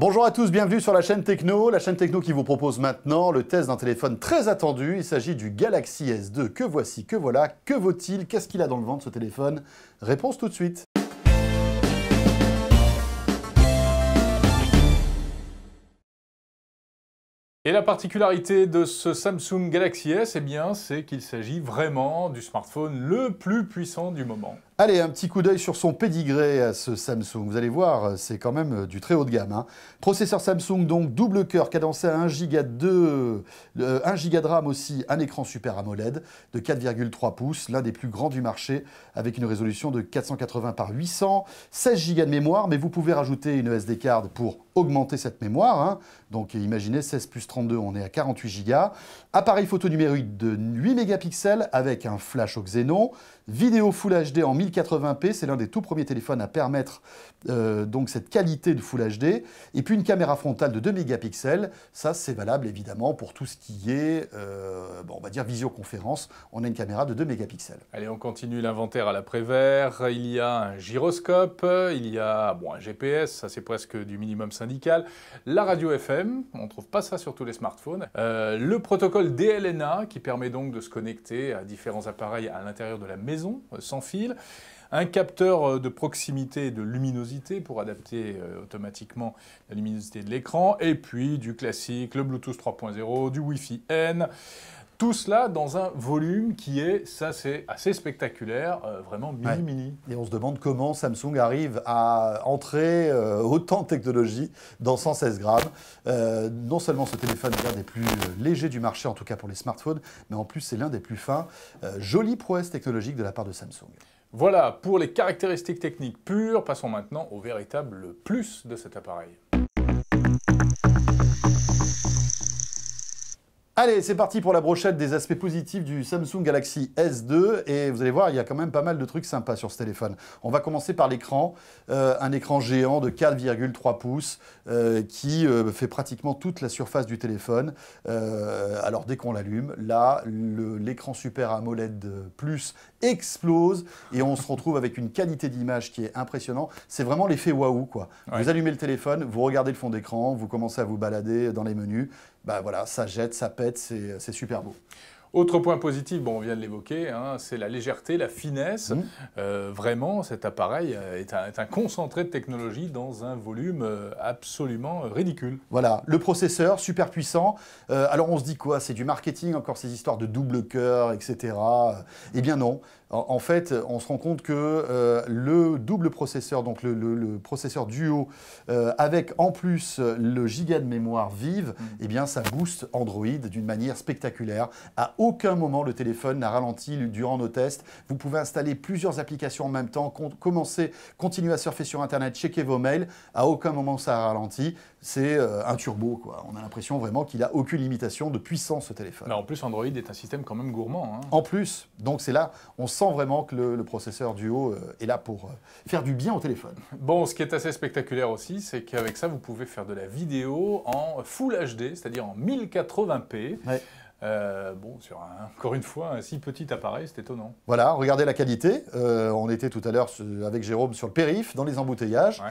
Bonjour à tous, bienvenue sur la chaîne Techno, la chaîne Techno qui vous propose maintenant le test d'un téléphone très attendu. Il s'agit du Galaxy S2. Que voici, que voilà, que vaut-il, qu'est-ce qu'il a dans le ventre ce téléphone Réponse tout de suite. Et la particularité de ce Samsung Galaxy S, eh bien, c'est qu'il s'agit vraiment du smartphone le plus puissant du moment. Allez, un petit coup d'œil sur son pédigré à ce Samsung. Vous allez voir, c'est quand même euh, du très haut de gamme. Hein. Processeur Samsung, donc double cœur, cadencé à 1 giga 2, 1 Go de RAM aussi, un écran Super AMOLED de 4,3 pouces, l'un des plus grands du marché, avec une résolution de 480 par 800, 16 Go de mémoire, mais vous pouvez rajouter une SD card pour augmenter cette mémoire. Hein. Donc imaginez 16 plus 32, on est à 48 Go. Appareil photo numérique de 8 mégapixels avec un flash au xénon, vidéo Full HD en 1000 1080p, c'est l'un des tout premiers téléphones à permettre euh, donc cette qualité de Full HD. Et puis une caméra frontale de 2 mégapixels, ça c'est valable évidemment pour tout ce qui est, euh, bon, on va dire visioconférence, on a une caméra de 2 mégapixels. Allez, on continue l'inventaire à la Prévert, il y a un gyroscope, il y a bon, un GPS, ça c'est presque du minimum syndical, la radio FM, on ne trouve pas ça sur tous les smartphones, euh, le protocole DLNA qui permet donc de se connecter à différents appareils à l'intérieur de la maison sans fil, un capteur euh, de proximité et de luminosité pour adapter euh, automatiquement la luminosité de l'écran. Et puis du classique, le Bluetooth 3.0, du Wi-Fi N. Tout cela dans un volume qui est, ça c'est assez spectaculaire, euh, vraiment mini-mini. Et on se demande comment Samsung arrive à entrer autant de technologie dans 116 grammes. non seulement ce téléphone est l'un des plus légers du marché, en tout cas pour les smartphones, mais en plus c'est l'un des plus fins. jolie prouesse technologique de la part de Samsung. Voilà pour les caractéristiques techniques pures, passons maintenant au véritable plus de cet appareil. Allez, c'est parti pour la brochette des aspects positifs du Samsung Galaxy S2. Et vous allez voir, il y a quand même pas mal de trucs sympas sur ce téléphone. On va commencer par l'écran. Euh, un écran géant de 4,3 pouces euh, qui euh, fait pratiquement toute la surface du téléphone. alors dès qu'on l'allume, là, l'écran Super AMOLED Plus explose et on se retrouve avec une qualité d'image qui est impressionnante. C'est vraiment l'effet waouh, quoi. Vous allumez le téléphone, vous regardez le fond d'écran, vous commencez à vous balader dans les menus. Bah voilà, ça jette, ça pèse c'est super beau. Autre point positif, bon, on vient de l'évoquer, hein, c'est la légèreté, la finesse. Mmh. Euh, vraiment, cet appareil euh, est un, concentré de technologie dans un volume euh, absolument ridicule. Voilà, le processeur, super puissant. alors on se dit quoi C'est du marketing, encore ces histoires de double cœur, etc. Eh bien non, en fait, on se rend compte que euh, le double processeur, donc le, processeur duo, euh, avec en plus le giga de mémoire vive, mm. et eh bien, ça booste Android d'une manière spectaculaire. À aucun moment, le téléphone n'a ralenti durant nos tests. Vous pouvez installer plusieurs applications en même temps, commencer, continuer à surfer sur Internet, checker vos mails. À aucun moment, ça a ralenti c'est euh, un turbo. Quoi. On a l'impression vraiment qu'il n'a aucune limitation de puissance, ce téléphone. en plus, Android est un système quand même gourmand. Hein. En plus, donc c'est là, on sent vraiment que le, processeur Duo euh, est là pour euh, faire du bien au téléphone. Bon, ce qui est assez spectaculaire aussi, c'est qu'avec ça, vous pouvez faire de la vidéo en Full HD, c'est-à-dire en 1080p. Euh, bon, sur encore une fois, un si petit appareil, c'est étonnant. Voilà, regardez la qualité. Euh, on était tout à l'heure avec Jérôme sur le périph, dans les embouteillages.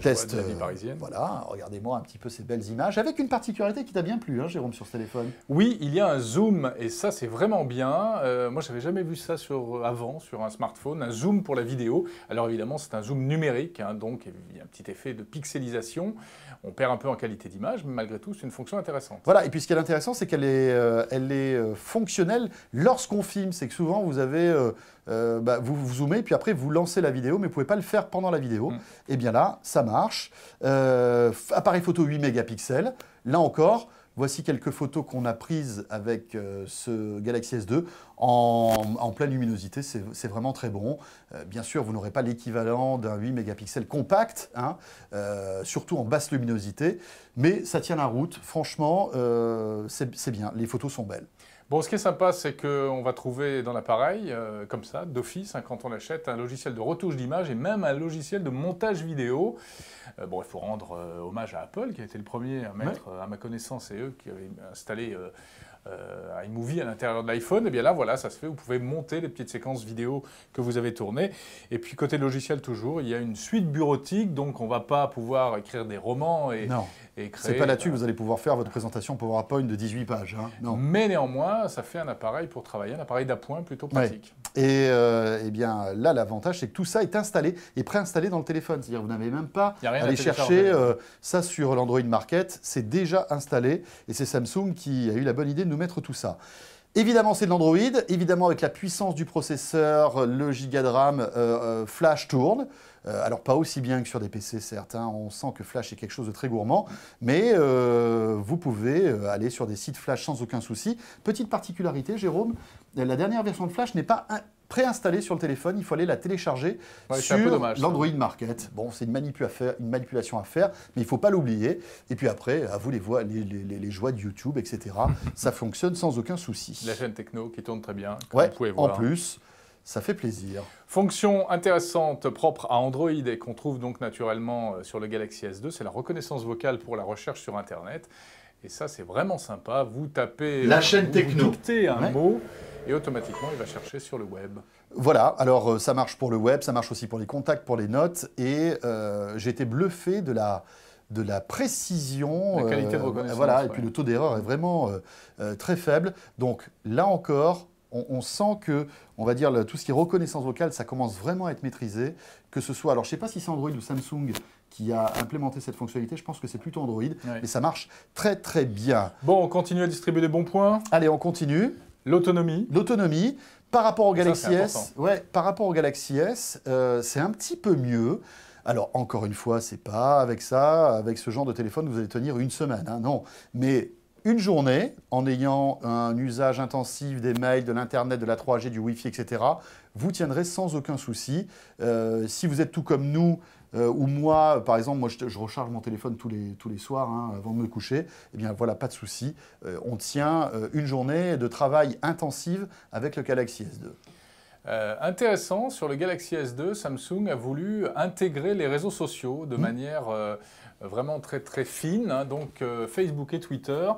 Test. vie euh, parisienne. voilà, regardez-moi un petit peu ces belles images, avec une particularité qui t'a bien plu, hein, Jérôme, sur ce téléphone. Oui, il y a un zoom, et ça, c'est vraiment bien. moi, j'avais jamais vu ça sur, avant sur un smartphone, un zoom pour la vidéo. Alors évidemment, c'est un zoom numérique, hein, donc il y a un petit effet de pixelisation. On perd un peu en qualité d'image, mais malgré tout, c'est une fonction intéressante. Voilà, et puis ce qui est intéressant, c'est qu'elle est elle est euh, fonctionnelle lorsqu'on filme. C'est que souvent, vous avez... Euh, euh, bah, vous, vous, zoomez, puis après vous lancez la vidéo, mais vous ne pouvez pas le faire pendant la vidéo. Mm. Eh Et bien là, ça marche. appareil photo 8 mégapixels, là encore, Voici quelques photos qu'on a prises avec euh, ce Galaxy S2 en, pleine luminosité. C'est vraiment très bon. Euh, bien sûr, vous n'aurez pas l'équivalent d'un 8 mégapixels compact, hein, euh, surtout en basse luminosité, mais ça tient la route. Franchement, c'est bien. Les photos sont belles. Bon, ce qui est sympa, c'est qu'on va trouver dans l'appareil, euh, comme ça, d'office, hein, quand on l'achète, un logiciel de retouche d'image et même un logiciel de montage vidéo. Euh, bon, il faut rendre euh, hommage à Apple, qui a été le premier à mettre, à ma connaissance, et eux qui avaient installé euh, iMovie à l'intérieur de l'iPhone, et eh bien là, voilà, ça se fait. Vous pouvez monter les petites séquences vidéo que vous avez tournées. Et puis, côté logiciel, toujours, il y a une suite bureautique, donc on ne va pas pouvoir écrire des romans et, non. créer. C'est pas là-dessus que vous allez pouvoir faire votre présentation PowerPoint de 18 pages. Hein. Non. Mais néanmoins, ça fait un appareil pour travailler, un appareil d'appoint plutôt pratique. Et, et, euh, eh bien là, l'avantage, c'est que tout ça est installé et préinstallé dans le téléphone. C'est-à-dire, vous n'avez même pas à aller chercher euh, ça sur l'Android Market. C'est déjà installé et c'est Samsung qui a eu la bonne idée de nous mettre tout ça. Évidemment, c'est de l'Android. Évidemment, avec la puissance du processeur, le giga de RAM, euh, euh, Flash tourne. Euh, alors, pas aussi bien que sur des PC, certains. On sent que Flash est quelque chose de très gourmand. Mais vous pouvez aller sur des sites Flash sans aucun souci. Petite particularité, Jérôme, la dernière version de Flash n'est pas préinstallée sur le téléphone, il faut aller la télécharger sur l'Android Market. Bon, c'est une, une manipulation à faire, mais il ne faut pas l'oublier. Et puis après, à vous les, les, joies de YouTube, etc. ça fonctionne sans aucun souci. La chaîne techno qui tourne très bien, comme vous pouvez voir. En plus, ça fait plaisir. Fonction intéressante propre à Android et qu'on trouve donc naturellement euh, sur le Galaxy S2, c'est la reconnaissance vocale pour la recherche sur Internet. Et ça, c'est vraiment sympa. Vous tapez la euh, chaîne vous techno. un mot et automatiquement, il va chercher sur le web. Voilà, alors euh, ça marche pour le web, ça marche aussi pour les contacts, pour les notes. Et euh, j'ai été bluffé de la, de la précision. La qualité de reconnaissance. voilà, et puis le taux d'erreur est vraiment très faible. Donc là encore, on, sent que, on va dire, tout ce qui est reconnaissance vocale, ça commence vraiment à être maîtrisé. Que ce soit, alors je ne sais pas si c'est Android ou Samsung, qui a implémenté cette fonctionnalité. Je pense que c'est plutôt Android, et mais ça marche très très bien. Bon, on continue à distribuer des bons points. Allez, on continue. L'autonomie. L'autonomie. Par rapport au Galaxy S, ouais, par rapport au Galaxy S, euh, c'est un petit peu mieux. Alors, encore une fois, c'est pas avec ça, avec ce genre de téléphone, vous allez tenir une semaine, hein, non. Mais une journée, en ayant un usage intensif des mails, de l'Internet, de la 3G, du Wi-Fi, etc., vous tiendrez sans aucun souci. Euh, si vous êtes tout comme nous, où euh, ou moi, par exemple, moi je, recharge mon téléphone tous les, tous les soirs hein, avant de me coucher, eh bien voilà, pas de souci. Euh, on tient euh, une journée de travail intensive avec le Galaxy S2. intéressant, sur le Galaxy S2, Samsung a voulu intégrer les réseaux sociaux de mmh. manière vraiment très très fine, hein. donc Facebook et Twitter.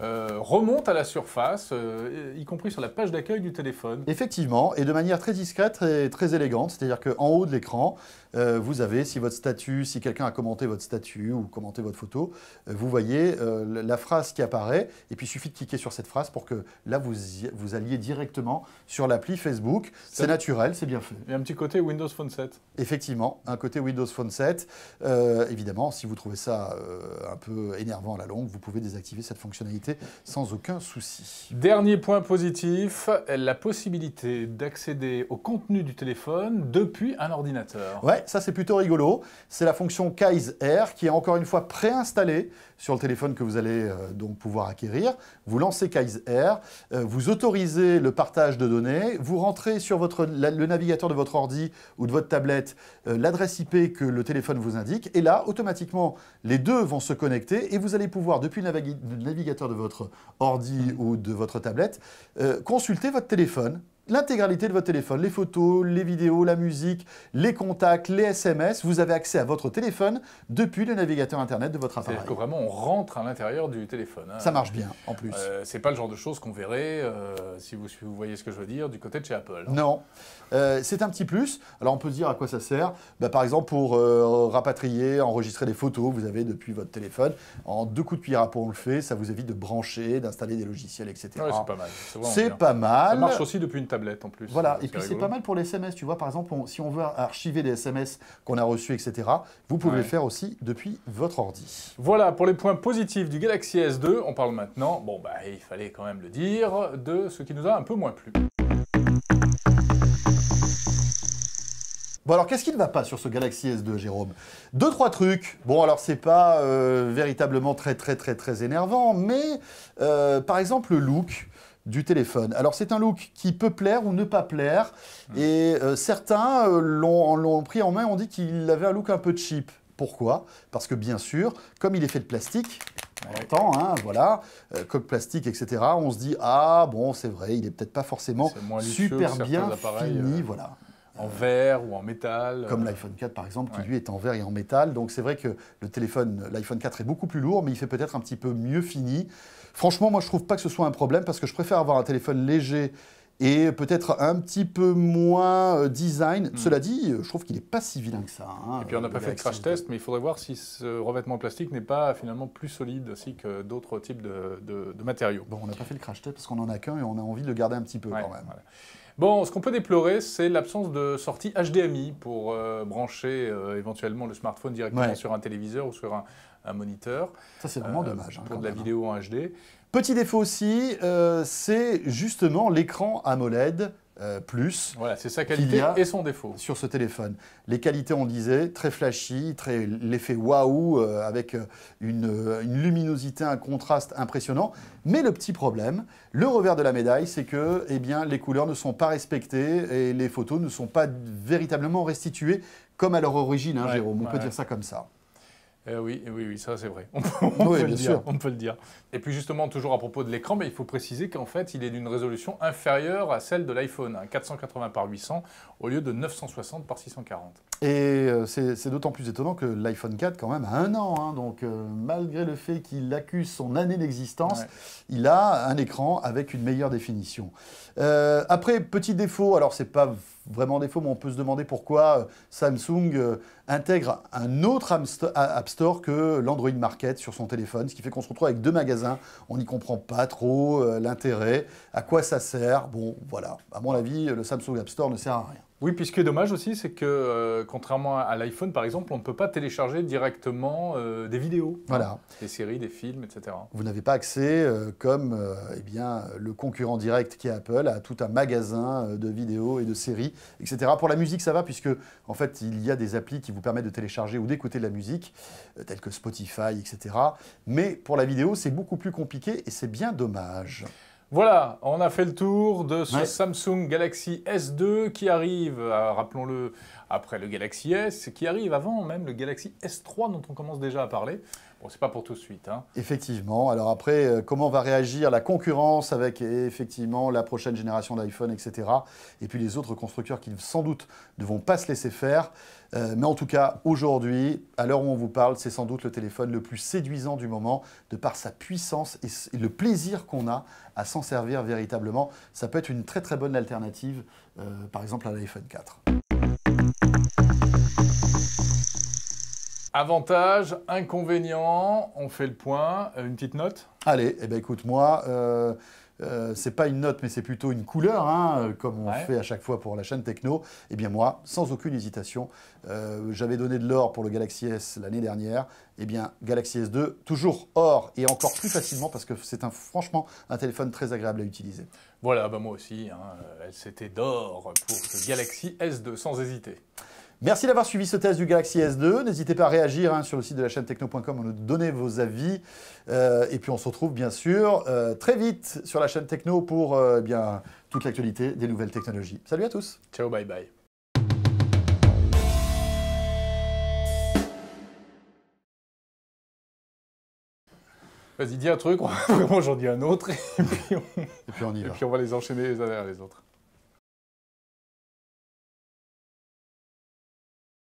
Euh, remonte à la surface, euh, y compris sur la page d'accueil du téléphone. Effectivement, et de manière très discrète, et très élégante, c'est-à-dire qu'en haut de l'écran, euh, vous avez, si votre statut, si quelqu'un a commenté votre statut ou commenté votre photo, vous voyez la phrase qui apparaît, et puis il suffit de cliquer sur cette phrase pour que là, vous, vous alliez directement sur l'appli Facebook. C'est naturel, c'est bien fait. Et un petit côté Windows Phone 7. Effectivement, un côté Windows Phone 7. évidemment, si vous trouvez ça un peu énervant à la longue, vous pouvez désactiver cette fonctionnalité sans aucun souci. Dernier point positif, la possibilité d'accéder au contenu du téléphone depuis un ordinateur. Ouais, ça c'est plutôt rigolo. C'est la fonction Kai's Air qui est encore une fois préinstallée sur le téléphone que vous allez euh, donc pouvoir acquérir. Vous lancez Kai's Air, euh, vous autorisez le partage de données, vous rentrez sur votre, le navigateur de votre ordi ou de votre tablette euh, l'adresse IP que le téléphone vous indique et là automatiquement les deux vont se connecter et vous allez pouvoir depuis le navigateur de de votre ordi ou de votre tablette, euh, consultez votre téléphone l'intégralité de votre téléphone, les photos, les vidéos, la musique, les contacts, les SMS. Vous avez accès à votre téléphone depuis le navigateur internet de votre appareil. cest vraiment on rentre à l'intérieur du téléphone. Hein. Ça marche bien, en plus. Euh, ce n'est pas le genre de choses qu'on verrait, euh, si vous, voyez ce que je veux dire, du côté de chez Apple. Hein. Non, euh, c'est un petit plus. Alors on peut dire à quoi ça sert. Bah, par exemple pour rapatrier, enregistrer des photos, vous avez depuis votre téléphone. En deux coups de cuillère à on le fait. Ça vous évite de brancher, d'installer des logiciels, etc. c'est pas mal. C'est pas mal. Ça marche aussi depuis une en plus. Voilà, et puis c'est pas mal pour les SMS, tu vois, par exemple, si on veut archiver des SMS qu'on a reçus, etc., vous pouvez le faire aussi depuis votre ordi. Voilà, pour les points positifs du Galaxy S2, on parle maintenant, bon bah il fallait quand même le dire, de ce qui nous a un peu moins plu. Bon alors qu'est-ce qui ne va pas sur ce Galaxy S2 Jérôme Deux trois trucs. Bon alors c'est pas euh, véritablement très très très très énervant mais euh, par exemple le look du téléphone. Alors c'est un look qui peut plaire ou ne pas plaire, et euh, certains euh, l'ont pris en main, ont dit qu'il avait un look un peu cheap. Pourquoi Parce que bien sûr, comme il est fait de plastique, on entend, hein, voilà, euh, coque plastique, etc., on se dit, ah bon, c'est vrai, il est peut-être pas forcément super bien fini, voilà en verre ou en métal. Comme euh, l'iPhone 4 par exemple, qui lui est en verre et en métal. Donc c'est vrai que le téléphone, l'iPhone 4 est beaucoup plus lourd, mais il fait peut-être un petit peu mieux fini. Franchement, moi je trouve pas que ce soit un problème parce que je préfère avoir un téléphone léger et peut-être un petit peu moins euh, design. Hmm. Cela dit, euh, je trouve qu'il n'est pas si vilain que ça. Hein, et puis on n'a euh, pas fait de crash test, mais il faudrait voir si ce revêtement plastique n'est pas finalement plus solide aussi que d'autres types de, matériaux. Bon, on n'a pas fait le crash test parce qu'on en a qu'un et on a envie de le garder un petit peu quand même. Bon, ce qu'on peut déplorer, c'est l'absence de sortie HDMI pour brancher éventuellement le smartphone directement sur un téléviseur ou sur un, moniteur. Ça, c'est vraiment dommage. Hein, pour de la hein. vidéo en HD. Petit défaut aussi, euh, c'est justement l'écran AMOLED. Euh, plus. Voilà, c'est sa qualité et son défaut. Sur ce téléphone. Les qualités, on disait, très flashy, très l'effet waouh, euh, avec une, luminosité, un contraste impressionnant. Mais le petit problème, le revers de la médaille, c'est que eh bien, les couleurs ne sont pas respectées et les photos ne sont pas véritablement restituées comme à leur origine, hein, Jérôme, on peut dire ça comme ça. Euh, oui, oui, oui, ça c'est vrai. On, peut, le dire, Et puis justement, toujours à propos de l'écran, mais il faut préciser qu'en fait, il est d'une résolution inférieure à celle de l'iPhone, 480 hein, par 800 au lieu de 960 par 640. Et euh, c'est d'autant plus étonnant que l'iPhone 4 quand même a un an, hein, donc euh, malgré le fait qu'il accuse son année d'existence, il a un écran avec une meilleure définition. après, petit défaut, alors c'est pas vraiment défaut, mais on peut se demander pourquoi euh, Samsung euh, intègre un autre App Store que l'Android Market sur son téléphone, ce qui fait qu'on se retrouve avec deux magasins. On n'y comprend pas trop euh, l'intérêt, à quoi ça sert. Bon, voilà, à mon avis, le Samsung App Store ne sert à rien. Oui, puis ce qui est dommage aussi, c'est que euh, contrairement à l'iPhone, par exemple, on ne peut pas télécharger directement euh, des vidéos, des séries, des films, etc. Vous n'avez pas accès, euh, comme eh bien, le concurrent direct qui est Apple, à tout un magasin de vidéos et de séries, etc. Pour la musique, ça va, puisque en fait, il y a des applis qui vous permettent de télécharger ou d'écouter de la musique, telles que Spotify, etc. Mais pour la vidéo, c'est beaucoup plus compliqué et c'est bien dommage. Voilà, on a fait le tour de ce Samsung Galaxy S2 qui arrive, euh, rappelons-le, après le Galaxy S, qui arrive avant même le Galaxy S3 dont on commence déjà à parler. Bon, c'est pas pour tout de suite. Hein. Effectivement. Alors après, euh, comment va réagir la concurrence avec eh, effectivement la prochaine génération d'iPhone, etc. Et puis les autres constructeurs qui sans doute ne vont pas se laisser faire. Euh, mais en tout cas, aujourd'hui, à l'heure où on vous parle, c'est sans doute le téléphone le plus séduisant du moment, de par sa puissance et le plaisir qu'on a à s'en servir véritablement. Ça peut être une très très bonne alternative, euh, par exemple à l'iPhone 4. Avantages, inconvénients, on fait le point. Euh, une petite note Allez, eh ben écoute, moi, euh, c'est pas une note, mais c'est plutôt une couleur, hein, euh, comme on fait à chaque fois pour la chaîne techno, eh bien moi, sans aucune hésitation, euh, j'avais donné de l'or pour le Galaxy S l'année dernière, eh bien Galaxy S2, toujours or, et encore plus facilement, parce que c'est un, franchement un téléphone très agréable à utiliser. Voilà, bah moi aussi, hein, c'était d'or pour le Galaxy S2, sans hésiter. Merci d'avoir suivi ce test du Galaxy S2. N'hésitez pas à réagir hein, sur le site de la chaîne techno.com, on nous donner vos avis. Euh, et puis on se retrouve bien sûr euh, très vite sur la chaîne techno pour euh, eh bien, toute l'actualité des nouvelles technologies. Salut à tous. Ciao, bye bye. Vas-y, dis un truc, on... j'en dis un autre, et puis, on... et puis on y va. Et puis on va les enchaîner les uns derrière les autres.